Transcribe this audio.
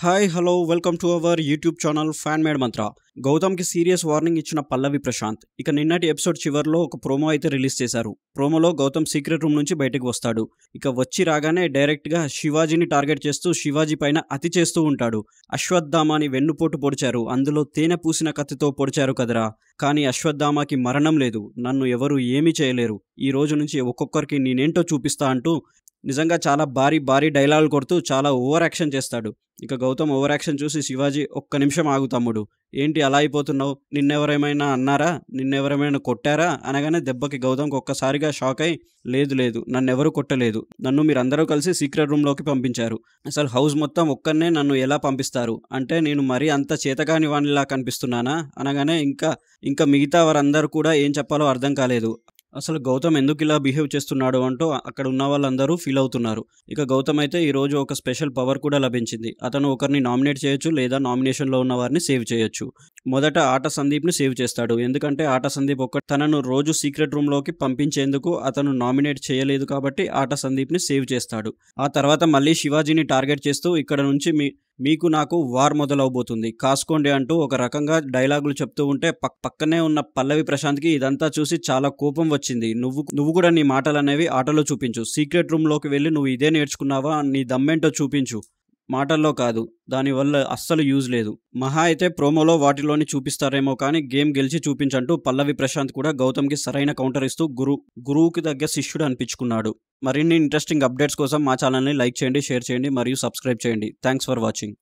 hi hello welcome to our YouTube channel fan made మంత్ర గౌతమ్కి serious warning ఇచ్చిన పల్లవి ప్రశాంత్ ఇక నిన్నటి ఎపిసోడ్ చివరిలో ఒక ప్రోమో అయితే రిలీజ్ చేశారు ప్రోమోలో గౌతమ్ సీక్రెట్ రూమ్ నుంచి బయటకు వస్తాడు ఇక వచ్చి రాగానే డైరెక్ట్గా శివాజీని టార్గెట్ చేస్తూ శివాజీ పైన అతి చేస్తూ ఉంటాడు అశ్వత్థామాని వెన్నుపోటు పొడిచారు అందులో తేనె పూసిన కత్తితో పొడిచారు కదరా కానీ అశ్వత్థామాకి మరణం లేదు నన్ను ఎవరు ఏమీ చేయలేరు ఈ రోజు నుంచి ఒక్కొక్కరికి నేనేంటో చూపిస్తా అంటూ నిజంగా చాలా భారీ భారీ డైలాగులు కొడుతూ చాలా ఓవర్ యాక్షన్ చేస్తాడు ఇక గౌతమ్ ఓవర్ యాక్షన్ చూసి శివాజీ ఒక్క నిమిషం ఆగు తమ్ముడు ఏంటి అలా అయిపోతున్నావు నిన్నెవరేమైనా అన్నారా నిన్నెవరేమైనా కొట్టారా అనగానే దెబ్బకి గౌతమ్కి ఒక్కసారిగా షాక్ అయి లేదు లేదు నన్నెవరూ కొట్టలేదు నన్ను మీరందరూ కలిసి సీక్రెట్ రూమ్లోకి పంపించారు అసలు హౌస్ మొత్తం ఒక్కనే నన్ను ఎలా పంపిస్తారు అంటే నేను మరీ అంత చేతకాని వాణిలా కనిపిస్తున్నానా అనగానే ఇంకా ఇంకా మిగతా వారందరూ కూడా ఏం చెప్పాలో అర్థం కాలేదు అసలు గౌతమ్ ఎందుకు ఇలా బిహేవ్ చేస్తున్నాడు అంటూ అక్కడ ఉన్న వాళ్ళందరూ ఫీల్ అవుతున్నారు ఇక గౌతమ్ అయితే ఈరోజు ఒక స్పెషల్ పవర్ కూడా లభించింది అతను ఒకరిని నామినేట్ చేయొచ్చు లేదా నామినేషన్లో ఉన్న వారిని సేవ్ చేయొచ్చు మొదట ఆట సందీప్ని సేవ్ చేస్తాడు ఎందుకంటే ఆట సందీప్ ఒక తనను రోజు సీక్రెట్ రూమ్లోకి పంపించేందుకు అతను నామినేట్ చేయలేదు కాబట్టి ఆట సందీప్ని సేవ్ చేస్తాడు ఆ తర్వాత మళ్ళీ శివాజీని టార్గెట్ చేస్తూ ఇక్కడ నుంచి మీ మీకు నాకు వార్ మొదలవబోతుంది కాసుకోండి అంటూ ఒక రకంగా డైలాగులు చెప్తూ ఉంటే పక్కనే ఉన్న పల్లవి ప్రశాంత్కి ఇదంతా చూసి చాలా కోపం వచ్చింది నువ్వు నువ్వు కూడా నీ మాటలు అనేవి ఆటలో చూపించు సీక్రెట్ రూమ్లోకి వెళ్ళి నువ్వు ఇదే నేర్చుకున్నావా నీ దమ్మేంటో చూపించు మాటల్లో కాదు దానివల్ల అస్సలు యూజ్ లేదు మహా అయితే ప్రోమోలో వాటిలోని చూపిస్తారేమో కానీ గేమ్ గెలిచి చూపించంటూ పల్లవి ప్రశాంత్ కూడా గౌతమ్కి సరైన కౌంటర్ ఇస్తూ గురు గురువుకి దగ్గర శిష్యుడు అనిపించుకున్నాడు మరిన్ని ఇంట్రెస్టింగ్ అప్డేట్స్ కోసం మా ఛానల్ని లైక్ చేయండి షేర్ చేయండి మరియు సబ్స్క్రైబ్ చేయండి థ్యాంక్స్ ఫర్ వాచింగ్